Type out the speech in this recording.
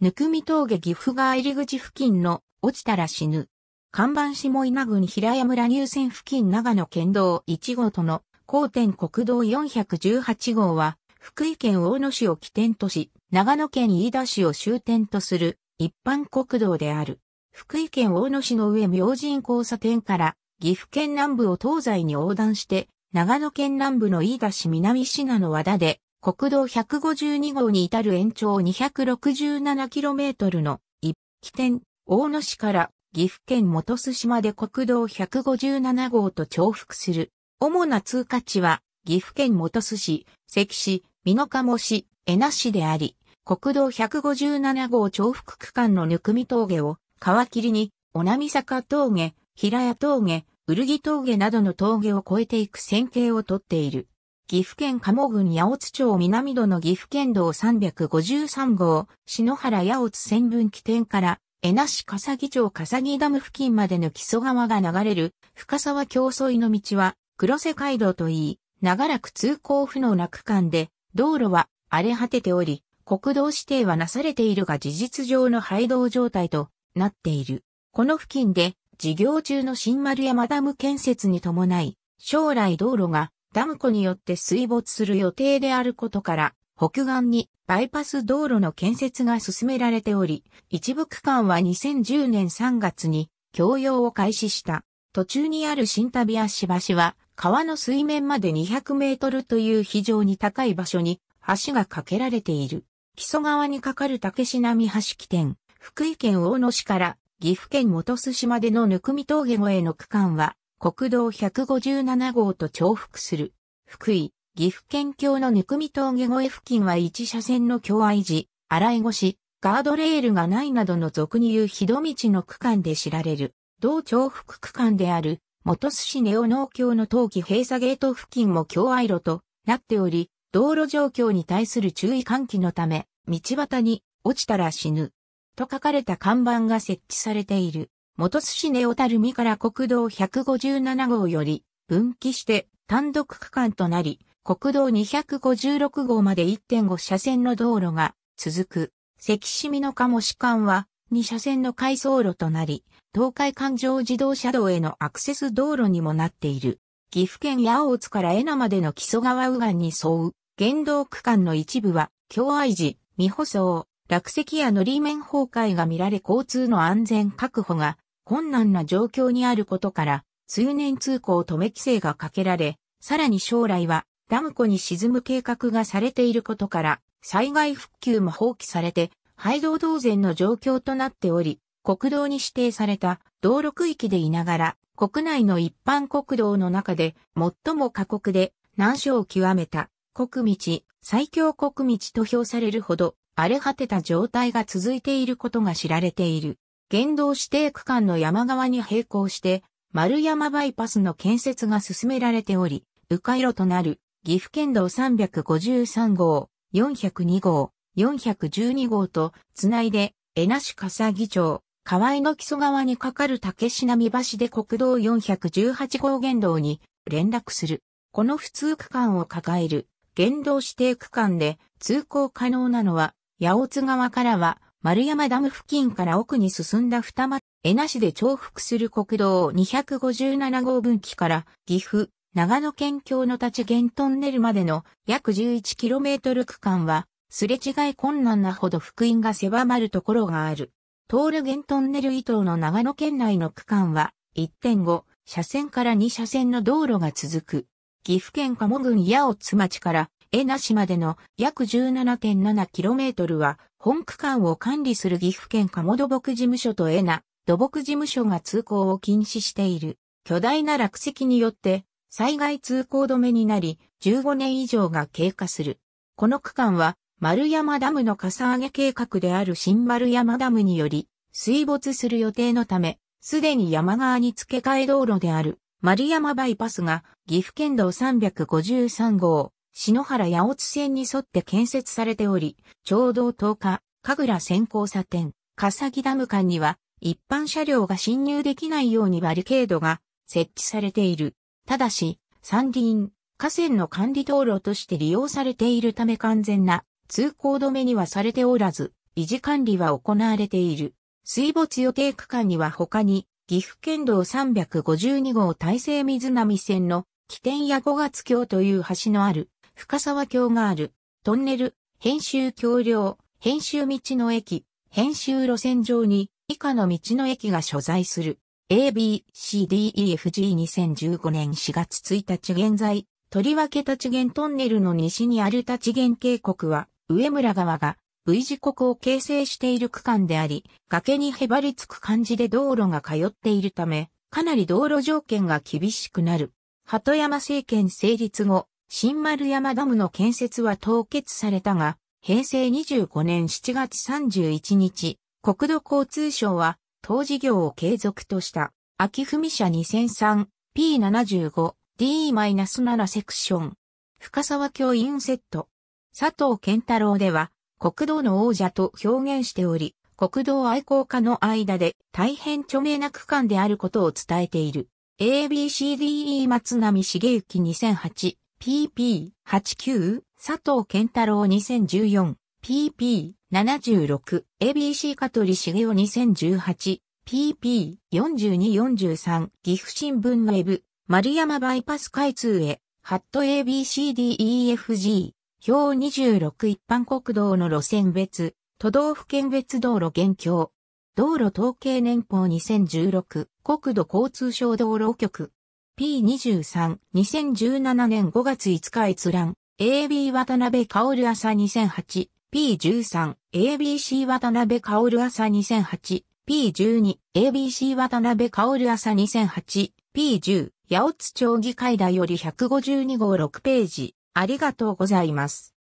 ぬくみ峠岐阜川入り口付近の落ちたら死ぬ。看板下稲郡平屋村入線付近長野県道1号との交点国道418号は福井県大野市を起点とし、長野県飯田市を終点とする一般国道である。福井県大野市の上明神交差点から岐阜県南部を東西に横断して、長野県南部の飯田市南信濃和田で国道152号に至る延長 267km の一起点、大野市から岐阜県本巣市まで国道157号と重複する。主な通過地は岐阜県本巣市、関市、美濃茂市、江那市であり、国道157号重複区間のぬくみ峠を川切りに、小波坂峠、平谷峠、うるぎ峠などの峠を越えていく線形をとっている。岐阜県鴨郡八尾津町南戸の岐阜県道353号、篠原八尾津線分岐点から、江那市笠木町笠木ダム付近までの木曽川が流れる深沢競争いの道は黒瀬街道といい、長らく通行不能な区間で、道路は荒れ果てており、国道指定はなされているが事実上の廃道状態となっている。この付近で事業中の新丸山ダム建設に伴い、将来道路がダム湖によって水没する予定であることから、北岸にバイパス道路の建設が進められており、一部区間は2010年3月に供用を開始した。途中にある新旅足橋は、川の水面まで200メートルという非常に高い場所に橋が架けられている。木曽川に架かる竹市並橋起点、福井県大野市から岐阜県本巣市までのぬくみ峠越えの区間は国道157号と重複する。福井、岐阜県境のぬくみ峠越え付近は一車線の境愛時、洗い越し、ガードレールがないなどの俗に言うひど道の区間で知られる。同重複区間である、元寿市ネオ農協の冬季閉鎖ゲート付近も境愛路となっており、道路状況に対する注意喚起のため、道端に落ちたら死ぬ。と書かれた看板が設置されている。元津市根たる。見から国道157号より分岐して単独区間となり、国道256号まで1.5車線の道路が続く。関市美の鴨市間は2車線の回送路となり、東海環状自動車道へのアクセス道路にもなっている。岐阜県八尾津から江名までの木曽川右岸に沿う、原道区間の一部は、京愛寺、未舗装、落石やのり面崩壊が見られ交通の安全確保が困難な状況にあることから、通年通行止め規制がかけられ、さらに将来はダム湖に沈む計画がされていることから、災害復旧も放棄されて、廃道同然の状況となっており、国道に指定された道路区域でいながら、国内の一般国道の中で最も過酷で難所を極めた国道、最強国道と評されるほど荒れ果てた状態が続いていることが知られている。原道指定区間の山側に並行して、丸山バイパスの建設が進められており、迂回路となる岐阜県道353号、402号、412号とつないで、江那市笠木町、河合の木曽川に架かる竹品見橋で国道418号原道に連絡する。この普通区間を抱える原道指定区間で通行可能なのは、八尾津川からは丸山ダム付近から奥に進んだ二間、江那市で重複する国道257号分岐から岐阜、長野県境の立ち原トンネルまでの約 11km 区間は、すれ違い困難なほど福音が狭まるところがある。通る原トンネル伊東の長野県内の区間は、1.5車線から2車線の道路が続く。岐阜県鴨郡八尾津町から江那市までの約 17.7km は本区間を管理する岐阜県鴨土木事務所とエナ土木事務所が通行を禁止している。巨大な落石によって災害通行止めになり、15年以上が経過する。この区間は、丸山ダムのかさ上げ計画である新丸山ダムにより、水没する予定のため、すでに山側に付け替え道路である、丸山バイパスが岐阜県道353号、篠原八乙線に沿って建設されており、ちうど10日、神楽線交差点、笠木ダム間には、一般車両が侵入できないようにバリケードが設置されている。ただし、山林、河川の管理道路として利用されているため完全な通行止めにはされておらず、維持管理は行われている。水没予定区間には他に、岐阜県道352号大成水波線の起点や五月橋という橋のある深沢橋がある、トンネル、編集橋梁、編集道の駅、編集路線上に、以下の道の駅が所在する。ABCDEFG2015 年4月1日現在、とりわけ立ち源トンネルの西にある立ち源渓谷は、上村川が V 字谷を形成している区間であり、崖にへばりつく感じで道路が通っているため、かなり道路条件が厳しくなる。鳩山政権成立後、新丸山ダムの建設は凍結されたが、平成25年7月31日、国土交通省は、当事業を継続とした、秋文社 2003P75D-7 セクション、深沢教員セット、佐藤健太郎では、国道の王者と表現しており、国道愛好家の間で大変著名な区間であることを伝えている。ABCDE 松並茂幸2008 PP89 佐藤健太郎 2014PP76 ABC 香取茂雄 2018PP4243 岐阜新聞ウェブ丸山バイパス開通へハット ABCDEFG 表26一般国道の路線別都道府県別道路現況道路統計年報2016国土交通省道路局 P23、2017年5月5日閲覧、AB 渡辺薫朝2008、P13、ABC 渡辺薫朝2008、P12、ABC 渡辺薫朝2008、P10、八尾津町議会だより152号6ページ、ありがとうございます。